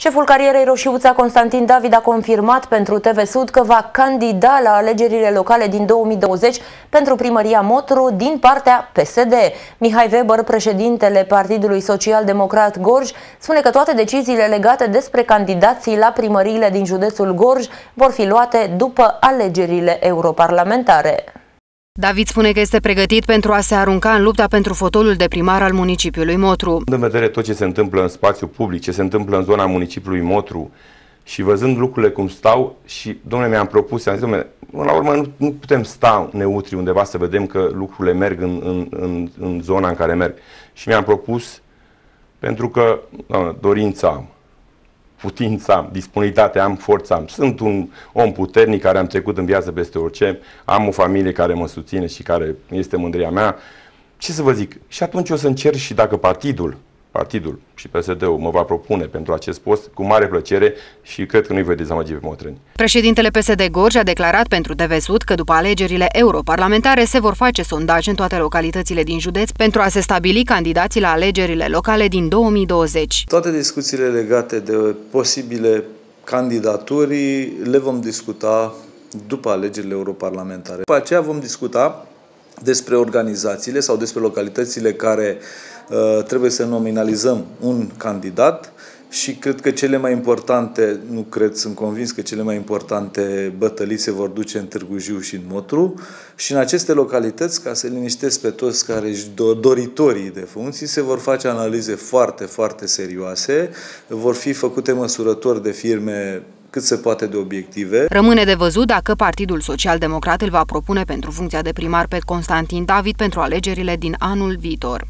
Șeful carierei Roșiuța, Constantin David, a confirmat pentru TV Sud că va candida la alegerile locale din 2020 pentru primăria Motru din partea PSD. Mihai Weber, președintele Partidului Social Democrat Gorj, spune că toate deciziile legate despre candidații la primăriile din județul Gorj vor fi luate după alegerile europarlamentare. David spune că este pregătit pentru a se arunca în lupta pentru fotolul de primar al municipiului Motru. În vedere tot ce se întâmplă în spațiu public, ce se întâmplă în zona municipiului Motru și văzând lucrurile cum stau și, domnule, mi-am propus, am zis, domnule, la urmă nu, nu putem sta neutri undeva să vedem că lucrurile merg în, în, în, în zona în care merg. Și mi-am propus, pentru că doamne, dorința am, putința am, disponibilitatea am, forța am. Sunt un om puternic care am trecut în viață peste orice, am o familie care mă susține și care este mândria mea. Ce să vă zic? Și atunci o să încerc și dacă partidul partidul și PSD-ul mă va propune pentru acest post cu mare plăcere și cred că nu-i voi dezamăgi pe motrâni. Președintele PSD Gorj a declarat pentru TV Sud că după alegerile europarlamentare se vor face sondaje în toate localitățile din județ pentru a se stabili candidații la alegerile locale din 2020. Toate discuțiile legate de posibile candidaturi le vom discuta după alegerile europarlamentare. După aceea vom discuta despre organizațiile sau despre localitățile care Eh, trebuie să nominalizăm un candidat și cred că cele mai importante, nu cred, sunt convins că cele mai importante bătălii se vor duce în Târgu Jiu și în Motru și în aceste localități, ca să liniștesc pe toți care își doritorii de funcții, se vor face analize foarte, foarte serioase, vor fi făcute măsurători de firme cât se poate de obiective. Rămâne de văzut dacă Partidul Social Democrat îl va propune pentru funcția de primar pe Constantin David pentru alegerile din anul viitor.